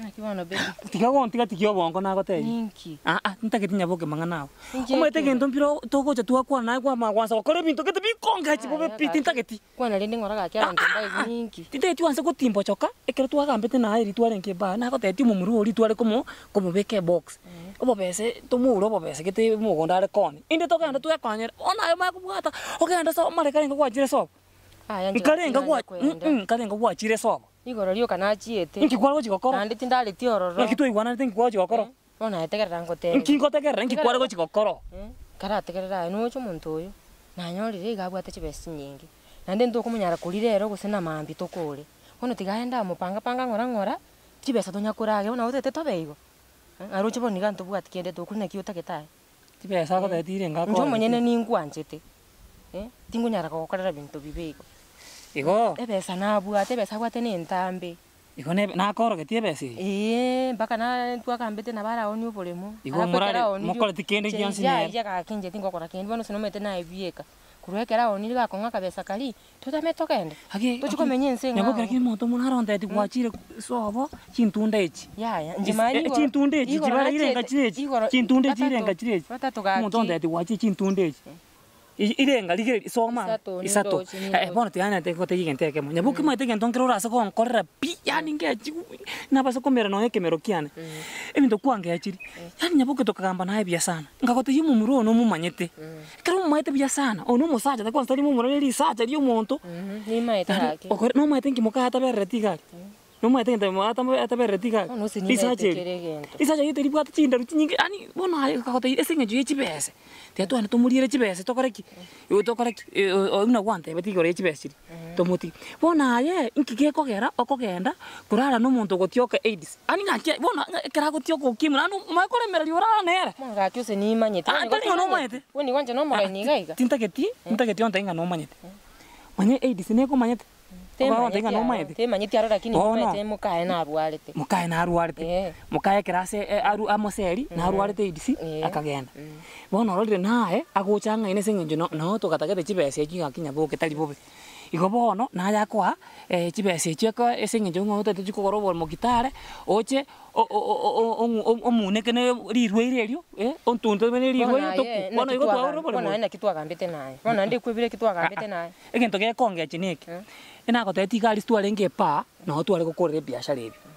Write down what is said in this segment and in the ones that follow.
tiga gontiga tikia obongo nagoteri aa ah, ah, ntagetinyaga boke mang'a nago omanyete gento mpira togocha twakwana naye kwamanya gwasaga kore ebinto gete bikongachi bobe piti ntageti ah, tintageti wanse gotimbochoka ekero twagambete naye eri twarenge mbaa nagoteti omomuru ori tware komobeka ebox mm. obobese tomoure obobese gete mogondo are koni inde togenda twekonyera onaye makobwata ogenda so omarekarenga gwachire sobo nkarenga mm, mm, gwachire sobo igoro rioka nachiete nkikwara gochigokoro nandi tindari ti ororo kitu igwana ti nkikwara gochigokoro ona eh? etegerera ngotere nkingotegerera nkikwara gochigokoro eh? karategerera eno ocho muntu uyu nanyorire igabwate chibesi nyingi nandi ntukumenyara kuri rero gusena mambi tukure ono tigaenda mupanga panga ngora ngora chibesa tunyakurage ona utete tobeigo eh? aruche boni gantu bwati kende tukuri naki utagetae chibesa gotetire ngakora njo monyene ningwanjete eh tingunyara gokorera bintu bibeigo igo ebesa nabwate ebesa abwate na entambe igo nakorogetie ebesa ii mpaka twakambite na baraoni igo mokoreti kende gionsi nyaya gakenjeti ngokora kende bono sinomete naebieka kurwekera onire gakonga kabesa kari tutame togende tuchikomenya ense ng'abo kiri moto mono arondeti mm. gwachire sobo chintunda echi yaya njimari e, e, chintunda echi jibara irenga chirechi chintunda echi irenga chirechi moto ondeti gwachire chintunda echi mm irenga ligire isoma isato eh bona tiana te ko tegen te ke munya buki mate mm. gen ton kirora sako nkorera pi yani nge chi na basa komera no yake mero kiana mm. emi ndo kwange achiri mm. yani nyabuki tokagamba naye bia sana ngakote yimu muro no mumanyete kero mumaite bia sana ono musacha ta konstari mumuro ri sacha ri omuntu mm-hmm. ni maite hake okore no maite ngimukata berere tigari nomwe tende mwata mwata beretika isaje isaje yete ribwa tsinda ruchinyingi ani bona kakota eh, juye chibese tia twana tumuriere chibese tokoreki tokoreki oina gwante betika ore chibese mm-hmm. tomuti bona aye nkige kogera okogenda kurara no muntu gotioka aids ani ngake bona eh, kera gotioka ukimura ah, no makore merari urara nere mangake use ni manyete eh. ani no manyete weni gwanje no magainiga iga tintaketi tintaketi onta inga no manyete manye aids ne ko manyete tenga oh, no maithe tä manyitia na arwarä te må kae na arwarä te amoceri eh. e, na mm. arwarä eh. akagenda bona mm. ororire nae agå ca ng'aine cing'enju no tå gatage te cibece tari bå igo bono naja akoa eh, chibesa echio ekoa ase eng'encho ng'otete chikogora oboremo gitare oche omuneke ne rirwa ire erio ontunte bene rirwa ire bono igo twaure oboremo naki twagambete naye bono naende kwebire ki twagambete naye egento gekongea chi neke enagoteti igari citwarenge epa nogo tware gokorera ebiashara ebio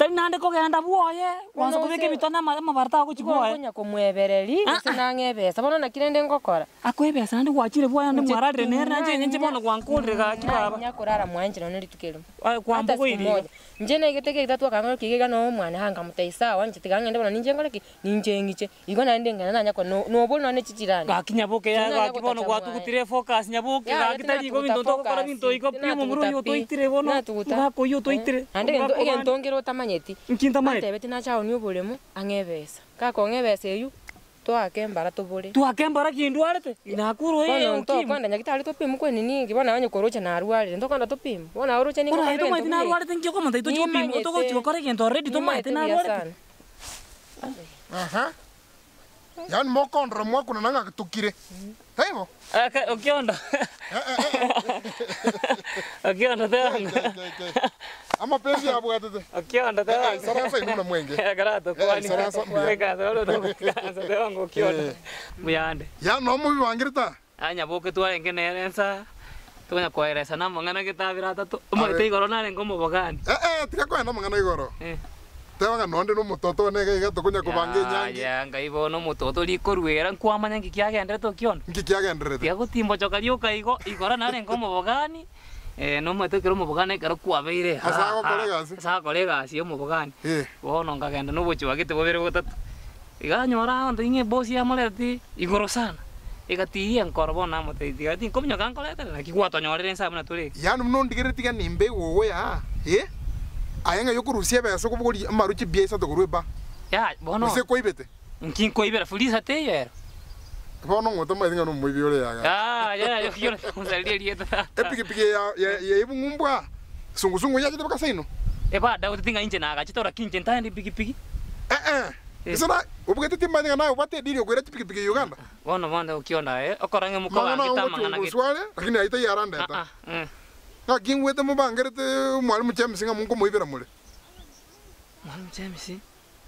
tari nande kugenda buoye wanza kubika bitana mabarta ako kunya kumwebereri sinang'ebesa bono nakire ndi ngokora akwebesa nandi gwachire buoye ndi mwararire nere nanje nyenje bono gwankurire gachi baba nyakurara mwanje none litukero kwa mbugo iri nje na igitege itatu akangalo kigiga no mwana hanga mutaisa wanje tigangende bono ninje ngoleki ninje ngiche igo nande ngana nanya ko no bol none chichirani gakinya boke ya gakibono gwatukutire focus nyaboke gakitari igo bintu tokora bintu igo pimo muru yo toitire bono gakoyo toitire ande endo ngero tamanya nyeti nkinthamaete tinachaoni uburimu ang'ebesa kakong'ebesa eyu twake mbara tubure twake mbara kindwarete inakuru hiyo ee, kwenda nyagitari tupimu kweni ningi bona wenye kurucha narwarire ntokwenda tupimu bona uruche ningi ora tumaite narwarire ngiyo kwa manthaito chopimu toko chikore kintu already tumaite narwarire aha yani mokondra mwaku na nanga tukire taivo okionda eh, eh, eh, okionda theyanga amapenzi yabo gatete akiona ta eh, saransa inuna mwenge garata eh, kwani saransa mweka lolo no kanza de ngo kiona eh. muyande ya no mu wangirita anya boke tu enge nerensa tunya kwaeresa na mangana gitavira tu umurite igoro nare ngo mubogani eh eh tika kwenda mangana igoro eh tewanga nonde no mutoto nege igato kunya kubange nyangi ya ngai bono mutoto likorwera nkwamanya ngikiagendere tukiona ngikiagendere tia gutimbo choka lioka igo igora nare ngo mubogani Eh, no mwetĩkĩro mũbũgane kero kwabeire sakore gasi yo mũbũgane wono ngagenda nũbũchwagĩte bũbĩrĩ bũtatũ iganyora onto ing'e bosi yamoreti igũrũ sana igatiia nkoro bona mũteithia ti nkomenya ka nkorete na kigwatonyorere nsa muna tũrĩ yani no ndigire tiga ni ah. ¿Eh? mbe wowe ya ĩ ayenga yokurusia besa kubuguri maruchi biesa togorwe ba ya bono usekoibete nkinkoibera fulisa teyero Pono ngoto mai dinga no muy viola ya. Ah, ya yo yo no salía dieta. E pige pige ya ya ibu ngumbwa. Sungu sungu ya jita bakasaino. E ba da utinga inje na gachitora kinje ntandi pige pige. Eh eh. Isona ubugete timbanya nayo bate dili ogwera tipikipiki Uganda. Wona wona ukiona eh okorange mukowa ngitama ngana lakini aita yara ndeta. Ah. Na gingwete mubangerete mwalimu James nga mungu muibira mule. Mwalimu James.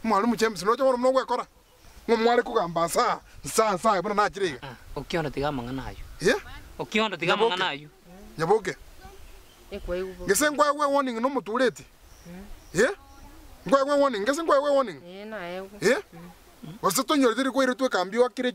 Mwalimu James nojo wona mnogwekora mwari kugamba saa saa saa bona nakiriga ukiona ah, tiga manga nayo ye ukiona tiga manga nayo nyabuke ngese ngwewe warning no muturete hmm? ye ngwewe warning ngese ngwewe warning ye na ye ye wasito nyorithiri kwiri twe kambiwa kire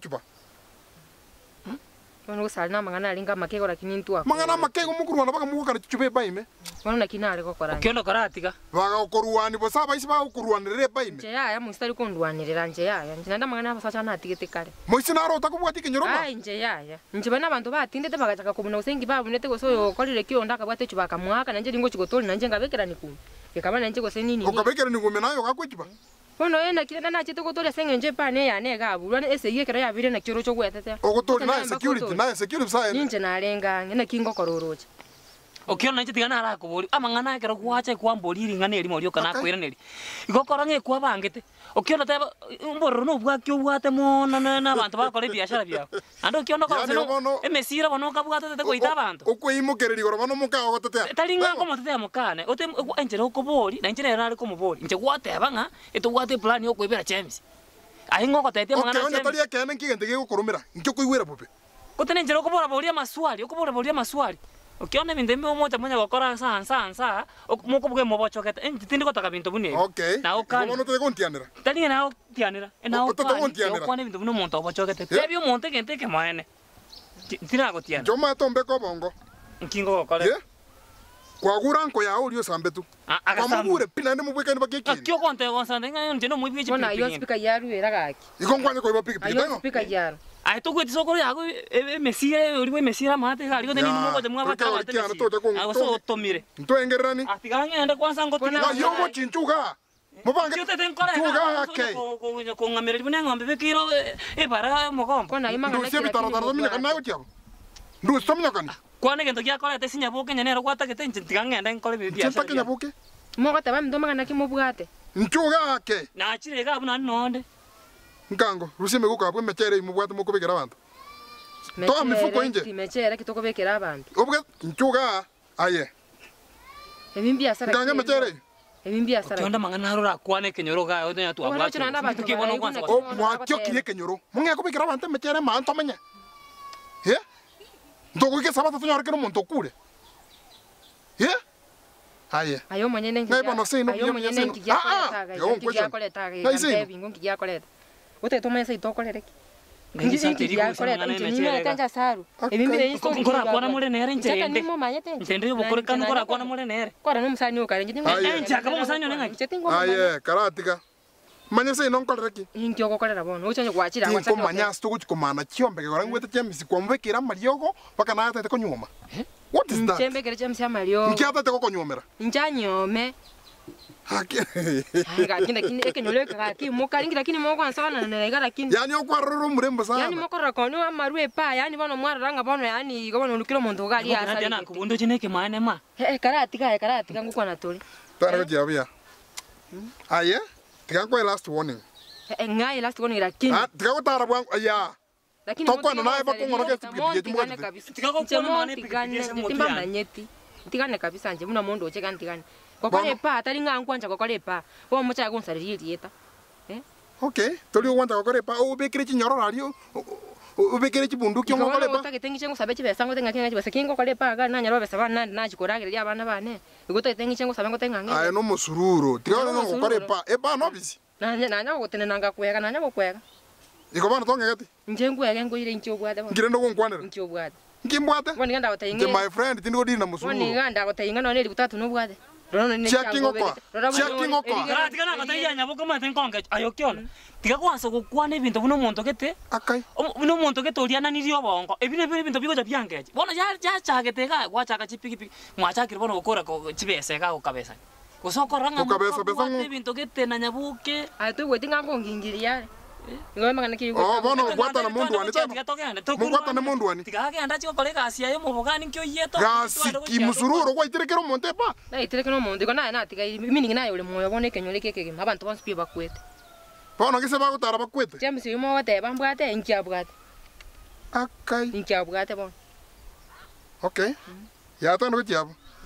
Wana gusali na mangana alinga makego lakini ntu ako. Mangana makego mukuru wana baka mukara chube baime. Wana nakina ale kokora. Ukiona kora tika. Baka ukoruani bo saba isiba ukuruanire baime. Je yaya muistari kunduanirira nje yaya. Ndinanda mangana basa chana atigite kale. Moisi naro takubwati kinyoroba. Ai nje yaya. Nje bana bantu batindete bagachaka kumuna usengi babunete gosoyo okorire kiyo ndaka bwate chubaka mwaka nanje lingo chigotoli nanje ngabekera nikumi. Gekama nanje gose nini. Ukabekera nikume nayo kakwichiba bono ena kire na nachite gutoria seng'enje pane yane gaburwa ne esegi ekero yabire na kioro chogwetete ogutoria na insecurity na insecurity side ninje narenga ng'ena kingokoruruche ukiona nje tigana ara kuburi ama ngana kera kwache kwa mboriri ngane eri mori okana kwira neri igokora nge kwa bangete ukiona te mboro no bwa kyo bwate mona na na bantu bakore biashara bya ando ukiona ko yaani sino emesira bono kabwa te ko ita bantu ukwimukereri goro bono mukago gotete talinga ko motete mukane ote enjere okubori na enjere ari ko mubori nje gwate banga etugwate plan yo kwibera James ahingo gotete mangana James okiona tali ekene nkigende gigukurumira nkyo kuigwira bupe Kutene njero okubora boria maswali okubora boria maswali ukiona vintu imwe umoja mwenye gokora saa saa saa mukubuge mubochokete e titindi gotaka bintu bune okay. na ukani ubona tuge kuntianira taliye na uktianira na ukani ukwane bintu bune muntu obochokete tebi umuntu kente ke mwene tina gotiana joma tombe ko nkingo gokore yeah? kwagura nko ya uri osambe tu kwamugure pina ndi mubwika ndi bakiki akyo konte gonsa ndi ngani ndi pina bona yo speaker yaru eragaki ikongwanye ko ibapiki pina no speaker yaru aituku ti sokoro yago emesire uri we mesira mate gari gote nimo gote mwa baka gote mesira tote kwanza ngoti na yogo chinchuga mubange kyote tenkora chuga ake kongamere bune ngombe bikiro ebara mogomba kona imanga ndose bitaro taro minya kana yo tiago ndose minya kana kwane gento gyakorete sinyabuke nyenero gwatakete ntigange nkore bibiashara ntigange nyabuke mogote bamndomagana kimubwate nchuga ake nachire gabu nanonde nkango rusime gukabwe mechere imubwate mukubikira abantu toa mifuko inje mechere kitokubikira abantu ubwe nchuga aye emimbi asara nkango mechere emimbi asara tonda mangana rora kwane kenyoro ga yo nya tuwa bwatu tuki bono kwanza o mwatyo kire kenyoro munga kubikira abantu mechere manto menya ye ndogwike sabata tunyora kero muntu kure ye Aye. Ayo mwenyene nkijia. Ayo mwenyene nkijia. Ayo mwenyene nkijia. Ayo mwenyene nkijia. Ayo ah, ah! mwenyene nkijia. Ayo mwenyene nkijia. Ayo mwenyene nkijia utetoma esa itokorereki karatiga manya se inonkorereki inkiogokorera bono uchanye chiombeke gora ngwete chemisi kwambekira mariogo baka natete konyuma nkiatete kokonyumera nchanyome yani okwarora omurembo saanimokorora konyo amaru epa yani bono mwaroranga bono yani igo bono olukire omonto ogari asanakobondo eki nekemaene ma karatiga aye karatiga ngokwana tori tara gochia eh? buya hmm? aye tiga kwae last warning ng'aye last warning lakini ah, tiga gotara bwangu aya tokwana naye bakong'oroka epikipikieti mwatigane kabisa nje muna mondo oche kantigane kwakalepa tali ng'angu anja kwakalepa womuchaya kunsalirire lieta eh? okay toli wanja kwakalepa ubikire chinyorora ubikire chibunduki omwe ngusabe chibesa ngotengatinga chibesa kingo kwalepa aga nanyarwa besa bana nachikuragireria abana bane igutagitingiche ngusabe ngotengange aye no musururo tigana no kwalepa eba no e, nanya nanya kwega nanya gukwega iko bana tongegeti nje ngwege ngoire nchi obwade ngire ndo gunkwanira nchi obwade nkimbwate woni ganda gotainga my friend tindi godina musururo woni ganda gotainga no neri gutatu no obwade tiakingokwatiganakataiyanya bokomate nkonge ayokiona tiga kwansa gokwana bona å ngwatana må ndwani må ngwatane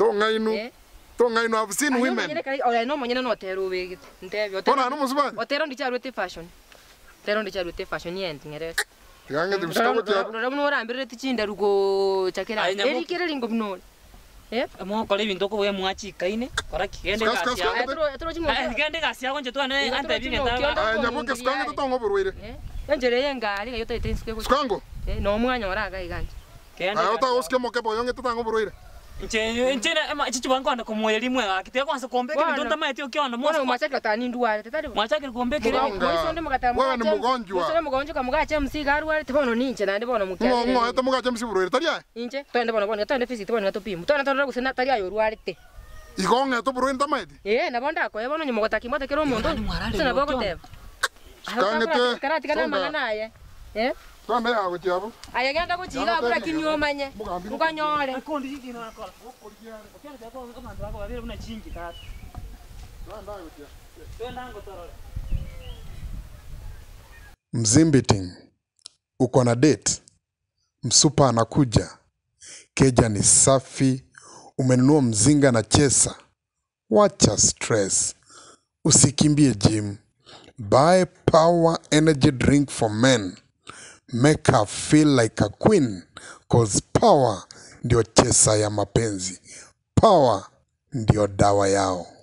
tongainu eh? tongainu i've seen women ora no monyene no tero wigite ndebyo ora no musiba otero ndicharwete fashion tero ndicharwete fashion yendi ngere ikange eh, ndimshikamutia ora muno orambirire tichinda rugo chakera erikere ringo munore eh? mwokora ebinto oku bwe mwachikaine kora kigende gasiagokigende gasiago nche twane antabingentanyaboke sikange totonga oborwaire enjere yengari gayo taite nsuke sikango nomwanya oragaiganche otaga gosike mokebo yonge totanga oborwaire nche nche na ema chichi wangu anda kumwe elimu ya kitu yako anza kuombeka ndio ntama yetu kiwa na mwana mwacha kila tani ndwa tatari mwacha kila kuombeka ile mwisho ndio mkata mwacha wewe ni mgonjwa sasa mgonjwa kama gacha msiga arwa tibono ninche na ndibono mkia ngo ngo eta mugacha msiburo ile taria inche to ndibono bona to ndifisi tibono na topimu to na to ndaguse na taria yorwarite igonga to buru ntama yetu eh na bonda ko ebono eh, nyimogota kimota kero mundu sana boko teba Kangete. Karati kana mangana ye. Eh? twame agåtia bå aya genda Mzimbiting, uko na date, Msupa anakuja, keja ni safi, umenunua mzinga na chesa, wacha stress, usikimbie gym, buy power energy drink for men make her feel like a queen cause power ndio chesa ya mapenzi, power ndio dawa yao.